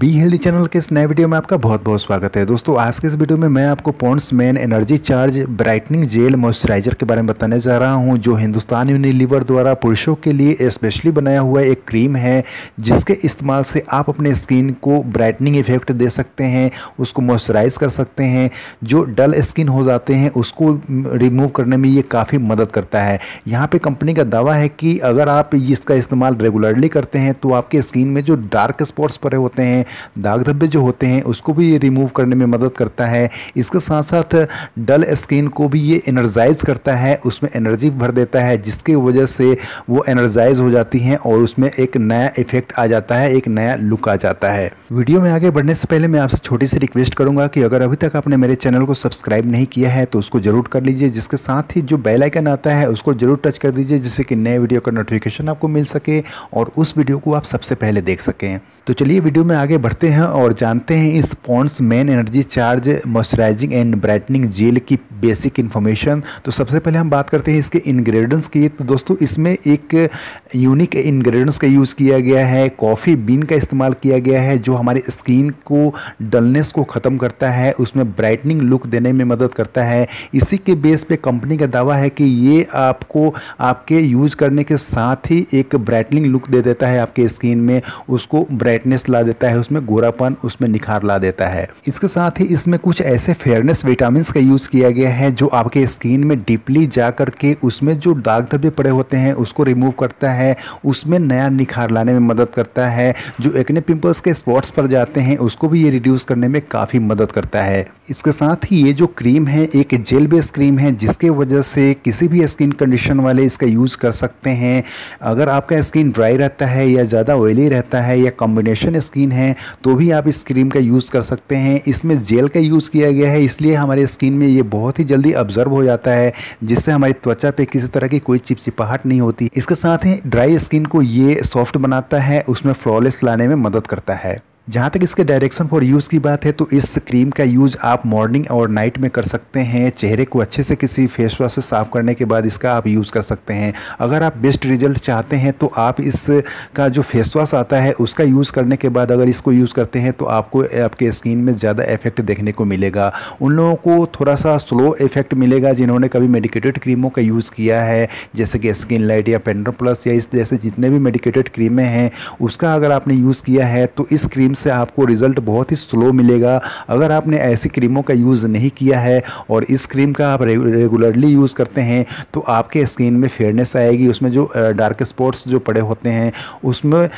be healthy channel के इस नए वीडियो में आपका बहुत बहुत स्वागत है दोस्तों आज के इस वीडियो में मैं आपको Pond's men energy charge brightening gel moisturiser के बारे में बताने जा रहा हूं जो हिंदुस्तान यूनिलीवर द्वारा पुरुषों के लिए स्पेशली बनाया हुआ एक क्रीम है जिसके इस्तेमाल से आप अपने स्किन को ब्राइटनिंग इफेक्ट दे सकते हैं उसको मॉइस्चराइज कर सकते हैं जो डल स्किन हो जाते हैं उसको रिमूव करने में ये काफ़ी मदद करता है यहाँ पर कंपनी का दावा है कि अगर आप इसका इस्तेमाल रेगुलरली करते हैं तो आपके स्किन में जो डार्क स्पॉट्स पड़े होते हैं हैं दाग धब्बे जो होते हैं उसको भी ये रिमूव करने में मदद करता है इसके साथ साथ डल स्किन को भी ये एनर्जाइज करता है उसमें एनर्जी भर देता है जिसके वजह से वो एनर्जाइज हो जाती हैं और उसमें एक नया इफेक्ट आ जाता है एक नया लुक आ जाता है वीडियो में आगे बढ़ने से पहले मैं आपसे छोटी सी रिक्वेस्ट करूंगा कि अगर अभी तक आपने मेरे चैनल को सब्सक्राइब नहीं किया है तो उसको जरूर कर लीजिए जिसके साथ ही जो बेल आइकन आता है उसको जरूर टच कर दीजिए जिससे कि नए वीडियो का नोटिफिकेशन आपको मिल सके और उस वीडियो को आप सबसे पहले देख सकें तो चलिए वीडियो में आगे बढ़ते हैं और जानते हैं इस Pond's men energy charge moisturising and brightening gel की बेसिक इन्फॉर्मेशन तो सबसे पहले हम बात करते हैं इसके इंग्रेडिएंट्स की तो दोस्तों इसमें एक यूनिक इंग्रेडिएंट्स का यूज़ किया गया है कॉफ़ी बीन का इस्तेमाल किया गया है जो हमारे स्किन को डलनेस को ख़त्म करता है उसमें ब्राइटनिंग लुक देने में मदद करता है इसी के बेस पर कंपनी का दावा है कि ये आपको आपके यूज़ करने के साथ ही एक ब्राइटनिंग लुक दे देता है आपके स्किन में उसको ब्राइट ब्राइटनेस ला देता है उसमें गोरापन उसमें निखार ला देता है इसके साथ ही इसमें कुछ ऐसे फेयरनेस विटामिन का यूज़ किया गया है जो आपके स्किन में डीपली जा करके उसमें जो दाग धब्बे पड़े होते हैं उसको रिमूव करता है उसमें नया निखार लाने में मदद करता है जो एक्ने पिंपल्स के स्पॉट्स पर जाते हैं उसको भी ये रिड्यूस करने में काफ़ी मदद करता है इसके साथ ही ये जो क्रीम है एक जेल बेस क्रीम है जिसके वजह से किसी भी स्किन कंडीशन वाले इसका यूज़ कर सकते हैं अगर आपका स्किन ड्राई रहता है या ज़्यादा ऑयली रहता है या कॉम्बिनेशन कॉम्बिनेशन स्किन है तो भी आप इस क्रीम का यूज़ कर सकते हैं इसमें जेल का यूज़ किया गया है इसलिए हमारे स्किन में ये बहुत ही जल्दी ऑब्जर्व हो जाता है जिससे हमारी त्वचा पे किसी तरह की कोई चिपचिपाहट नहीं होती इसके साथ ही ड्राई स्किन को ये सॉफ्ट बनाता है उसमें फ्लॉलेस लाने में मदद करता है जहाँ तक इसके डायरेक्शन फॉर यूज़ की बात है तो इस क्रीम का यूज़ आप मॉर्निंग और नाइट में कर सकते हैं चेहरे को अच्छे से किसी फेस वॉश से साफ़ करने के बाद इसका आप यूज़ कर सकते हैं अगर आप बेस्ट रिजल्ट चाहते हैं तो आप इसका जो फेस वॉश आता है उसका यूज़ करने के बाद अगर इसको यूज़ करते हैं तो आपको आपके स्किन में ज़्यादा इफेक्ट देखने को मिलेगा उन लोगों को थोड़ा सा स्लो इफेक्ट मिलेगा जिन्होंने कभी मेडिकेटेड क्रीमों का यूज़ किया है जैसे कि स्किन लाइट या पेंडर प्लस या इस जैसे जितने भी मेडिकेटेड क्रीमें हैं उसका अगर आपने यूज़ किया है तो इस क्रीम क्रीम से आपको रिज़ल्ट बहुत ही स्लो मिलेगा अगर आपने ऐसी क्रीमों का यूज़ नहीं किया है और इस क्रीम का आप रेगुलरली यूज़ करते हैं तो आपके स्किन में फेयरनेस आएगी उसमें जो डार्क स्पॉट्स जो पड़े होते हैं उसमें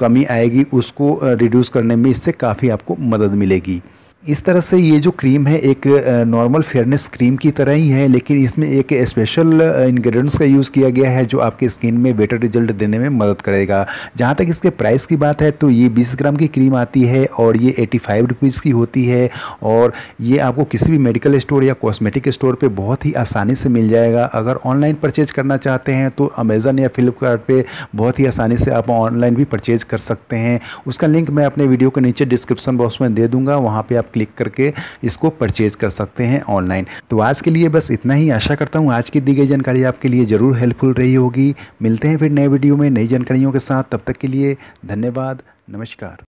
कमी आएगी उसको रिड्यूस करने में इससे काफ़ी आपको मदद मिलेगी इस तरह से ये जो क्रीम है एक नॉर्मल फेयरनेस क्रीम की तरह ही है लेकिन इसमें एक स्पेशल इंग्रेडिएंट्स का यूज़ किया गया है जो आपके स्किन में बेटर रिजल्ट देने में मदद करेगा जहाँ तक इसके प्राइस की बात है तो ये बीस ग्राम की क्रीम आती है और ये एटी फाइव रुपीज़ की होती है और ये आपको किसी भी मेडिकल स्टोर या कॉस्मेटिक स्टोर पर बहुत ही आसानी से मिल जाएगा अगर ऑनलाइन परचेज करना चाहते हैं तो अमेज़न या फ्लिपकार्ट बहुत ही आसानी से आप ऑनलाइन भी परचेज कर सकते हैं उसका लिंक मैं अपने वीडियो के नीचे डिस्क्रिप्शन बॉक्स में दे दूँगा वहाँ पर आप क्लिक करके इसको परचेज कर सकते हैं ऑनलाइन तो आज के लिए बस इतना ही आशा करता हूँ आज की दी गई जानकारी आपके लिए ज़रूर हेल्पफुल रही होगी मिलते हैं फिर नए वीडियो में नई जानकारियों के साथ तब तक के लिए धन्यवाद नमस्कार